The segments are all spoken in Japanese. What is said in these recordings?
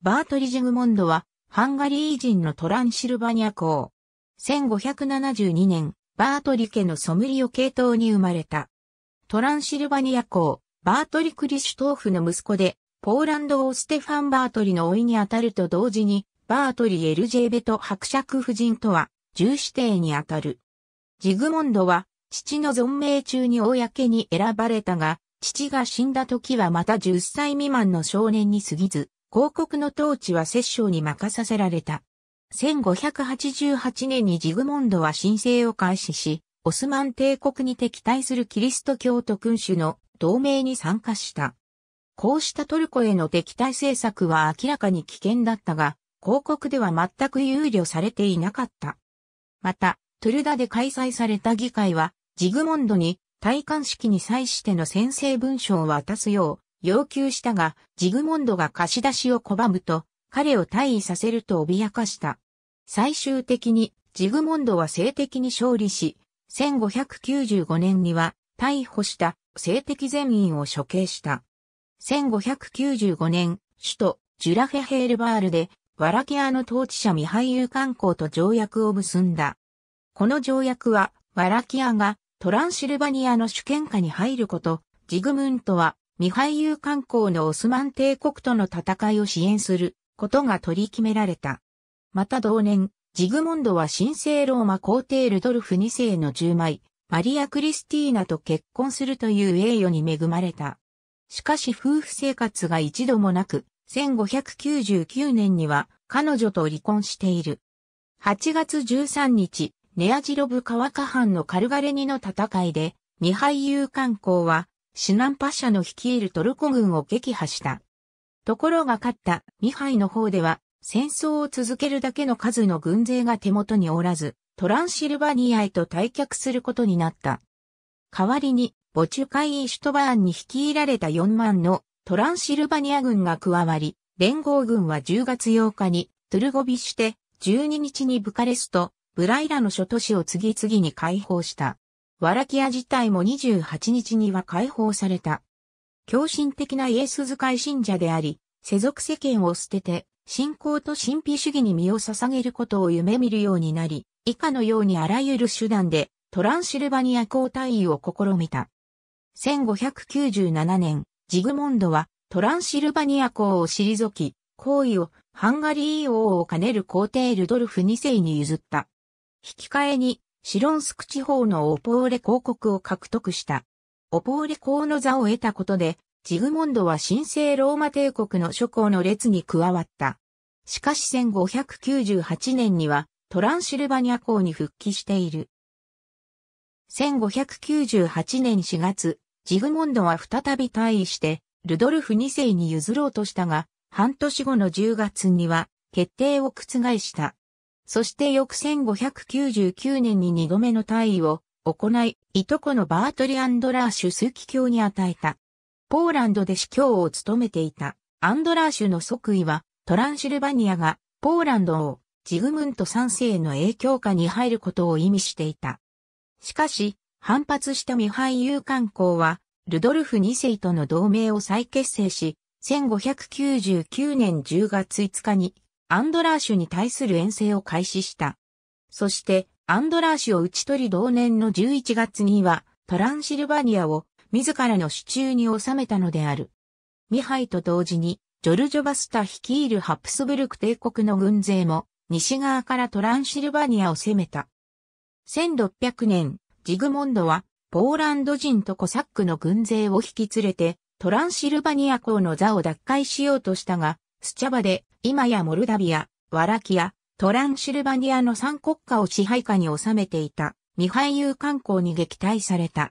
バートリ・ジェグモンドは、ハンガリー人のトランシルバニア公。1572年、バートリ家のソムリオ系統に生まれた。トランシルバニア公、バートリ・クリシュトーフの息子で、ポーランド王ステファン・バートリの老いにあたると同時に、バートリ・エルジェーベト伯爵夫人とは、重視定にあたる。ジグモンドは、父の存命中に公に選ばれたが、父が死んだ時はまた10歳未満の少年に過ぎず、広告の統治は摂政に任させられた。1588年にジグモンドは申請を開始し、オスマン帝国に敵対するキリスト教徒君主の同盟に参加した。こうしたトルコへの敵対政策は明らかに危険だったが、広告では全く憂慮されていなかった。また、トゥルダで開催された議会は、ジグモンドに戴冠式に際しての宣誓文書を渡すよう要求したが、ジグモンドが貸し出しを拒むと、彼を退位させると脅かした。最終的に、ジグモンドは性的に勝利し、1595年には、逮捕した性的全員を処刑した。1595年、首都ジュラフェヘールバールで、ワラキアの統治者未イユ観光と条約を結んだ。この条約は、ワラキアがトランシルバニアの主権下に入ること、ジグムントはミハイユ観光のオスマン帝国との戦いを支援することが取り決められた。また同年、ジグモンドは神聖ローマ皇帝ルドルフ2世の10枚、マリア・クリスティーナと結婚するという栄誉に恵まれた。しかし夫婦生活が一度もなく、1599年には彼女と離婚している。8月13日、ネアジロブ川下藩のカルガレニの戦いで、ミハイユー観光はシナンパシャの率いるトルコ軍を撃破した。ところが勝ったミハイの方では、戦争を続けるだけの数の軍勢が手元におらず、トランシルバニアへと退却することになった。代わりに、ボチュカイ・イシュトバーンに率いられた4万のトランシルバニア軍が加わり、連合軍は10月8日にトゥルゴビシュ12日にブカレスト、ブライラの諸都市を次々に解放した。ワラキア自体も28日には解放された。狂信的なイエス使い信者であり、世俗世間を捨てて、信仰と神秘主義に身を捧げることを夢見るようになり、以下のようにあらゆる手段でトランシルバニア皇太位を試みた。1597年、ジグモンドはトランシルバニア公を退き、皇位をハンガリー王を兼ねる皇帝ルドルフ2世に譲った。引き換えにシロンスク地方のオポーレ公国を獲得した。オポーレ公の座を得たことで、ジグモンドは神聖ローマ帝国の諸侯の列に加わった。しかし1598年にはトランシルバニア公に復帰している。1598年4月、ジグモンドは再び退位して、ルドルフ2世に譲ろうとしたが、半年後の10月には決定を覆した。そして翌1599年に2度目の退位を行い、いとこのバートリ・アンドラーシュ枢機卿に与えた。ポーランドで司教を務めていたアンドラーシュの即位はトランシルバニアがポーランドをジグムント三世の影響下に入ることを意味していた。しかし、反発したミハイ・ユーカンは、ルドルフ2世との同盟を再結成し、1599年10月5日にアンドラーシュに対する遠征を開始した。そして、アンドラーシュを打ち取り同年の11月には、トランシルバニアを自らの手中に収めたのである。ミハイと同時に、ジョルジョ・バスタ率いるハプスブルク帝国の軍勢も、西側からトランシルバニアを攻めた。1600年、ジグモンドは、ポーランド人とコサックの軍勢を引き連れて、トランシルバニア港の座を奪回しようとしたが、スチャバで今やモルダビア、ワラキア、トランシルバニアの3国家を支配下に収めていたミハイユー観光に撃退された。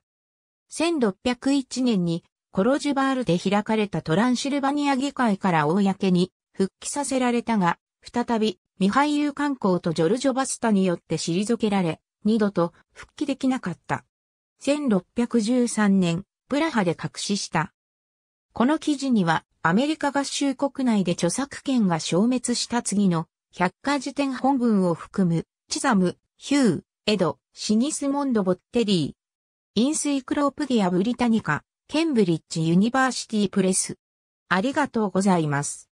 1601年にコロジュバールで開かれたトランシルバニア議会から公に復帰させられたが、再びミハイユー観光とジョルジョ・バスタによって退けられ、二度と復帰できなかった。1613年、プラハで隠しした。この記事には、アメリカ合衆国内で著作権が消滅した次の百科事典本文を含む、チザム、ヒュー、エド、シニスモンド・ボッテリー。インスイクロープディア・ブリタニカ、ケンブリッジ・ユニバーシティ・プレス。ありがとうございます。